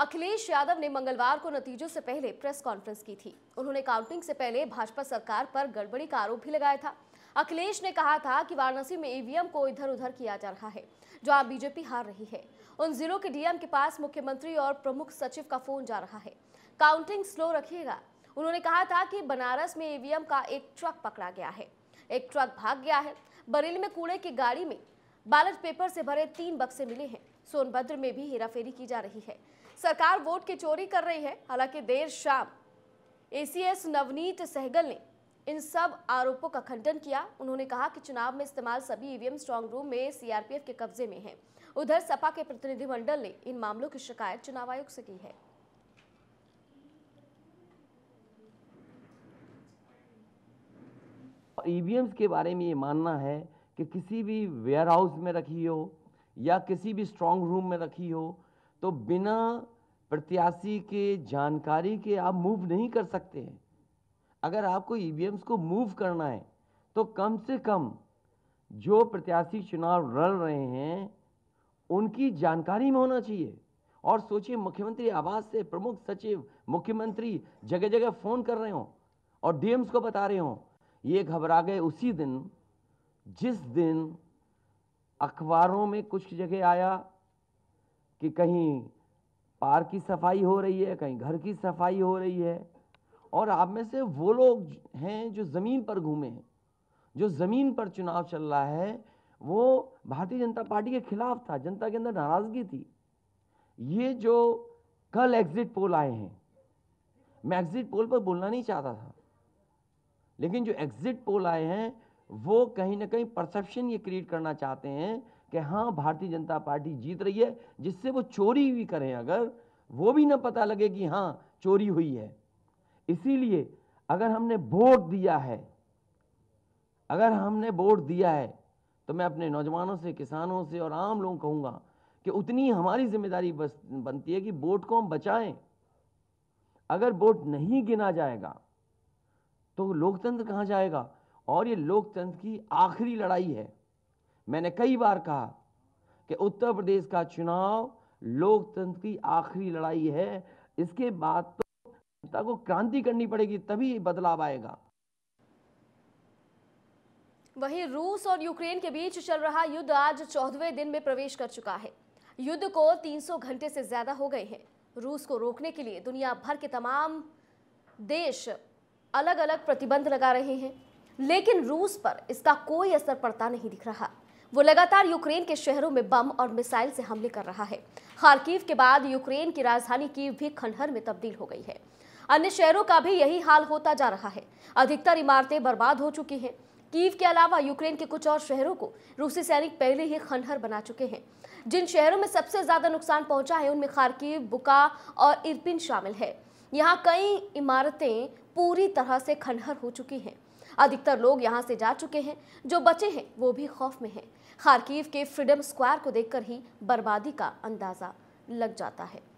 अखिलेश यादव ने मंगलवार को नतीजों से पहले प्रेस कॉन्फ्रेंस की थी उन्होंने काउंटिंग से पहले भाजपा सरकार पर गड़बड़ी का आरोप भी लगाया था अखिलेश ने कहा था कि वाराणसी में ईवीएम को इधर उधर किया जा रहा है आप बीजेपी हार रही है उन जिलों के डीएम के पास मुख्यमंत्री और प्रमुख सचिव का फोन जा रहा है काउंटिंग स्लो रखिएगा उन्होंने कहा था कि बनारस में ईवीएम का एक ट्रक पकड़ा गया है एक ट्रक भाग गया है बरेली में कूड़े की गाड़ी में बैलेट पेपर से भरे तीन बक्से मिले हैं सोनभद्र में भी हेराफेरी की जा रही है सरकार वोट की चोरी कर रही है हालांकि देर शाम एसीएस नवनीत सहगल ने इन सब आरोपों का खंडन किया उन्होंने कहा कि चुनाव में इस्तेमाल सभी ईवीएम स्ट्रांग रूम में सीआरपीएफ के कब्जे में है उधर सपा के प्रतिनिधिमंडल ने इन मामलों की शिकायत चुनाव आयोग से की है ईवीएम्स e के बारे में ये मानना है कि किसी भी वेयर हाउस में रखी हो या किसी भी स्ट्रॉन्ग रूम में रखी हो तो बिना प्रत्याशी के जानकारी के आप मूव नहीं कर सकते हैं अगर आपको ई e को मूव करना है तो कम से कम जो प्रत्याशी चुनाव लड़ रहे हैं उनकी जानकारी में होना चाहिए और सोचिए मुख्यमंत्री आवास से प्रमुख सचिव मुख्यमंत्री जगह जगह फ़ोन कर रहे हों और डीएम्स को बता रहे हों ये घबरा गए उसी दिन जिस दिन अखबारों में कुछ जगह आया कि कहीं पार की सफाई हो रही है कहीं घर की सफाई हो रही है और आप में से वो लोग हैं जो ज़मीन पर घूमे हैं जो ज़मीन पर चुनाव चल रहा है वो भारतीय जनता पार्टी के खिलाफ था जनता के अंदर नाराज़गी थी ये जो कल एग्जिट पोल आए हैं मैं एग्जिट पोल पर बोलना नहीं चाहता था लेकिन जो एग्जिट पोल आए हैं वो कहीं ना कहीं परसेप्शन ये क्रिएट करना चाहते हैं कि हाँ भारतीय जनता पार्टी जीत रही है जिससे वो चोरी भी करें अगर वो भी ना पता लगे कि हाँ चोरी हुई है इसीलिए अगर हमने वोट दिया है अगर हमने वोट दिया है तो मैं अपने नौजवानों से किसानों से और आम लोगों कहूंगा कि उतनी हमारी जिम्मेदारी बस बनती है कि वोट को हम बचाएं अगर वोट नहीं गिना जाएगा तो लोकतंत्र कहां जाएगा और ये लोकतंत्र की आखिरी लड़ाई है मैंने कई बार कहा कि उत्तर प्रदेश का चुनाव लोकतंत्र की आखिरी लड़ाई है इसके बाद तो जनता को क्रांति करनी पड़ेगी तभी बदलाव आएगा वहीं रूस और यूक्रेन के बीच चल रहा युद्ध आज चौदहवें दिन में प्रवेश कर चुका है युद्ध को 300 घंटे से ज्यादा हो गए हैं रूस को रोकने के लिए दुनिया भर के तमाम देश अलग अलग प्रतिबंध लगा रहे हैं लेकिन रूस पर इसका कोई असर पड़ता नहीं दिख रहा वो लगातार यूक्रेन के शहरों में बम और मिसाइल से हमले कर रहा है खारकीव के बाद यूक्रेन की राजधानी कीव भी खंडहर में तब्दील हो गई है अन्य शहरों का भी यही हाल होता जा रहा है अधिकतर इमारतें बर्बाद हो चुकी हैं कीव के अलावा यूक्रेन के कुछ और शहरों को रूसी सैनिक पहले ही खंडहर बना चुके हैं जिन शहरों में सबसे ज्यादा नुकसान पहुंचा है उनमें खारकीव बुका और इरपिन शामिल है यहाँ कई इमारतें पूरी तरह से खंडहर हो चुकी हैं अधिकतर लोग यहाँ से जा चुके हैं जो बचे हैं वो भी खौफ में हैं खारकीव के फ्रीडम स्क्वायर को देखकर ही बर्बादी का अंदाजा लग जाता है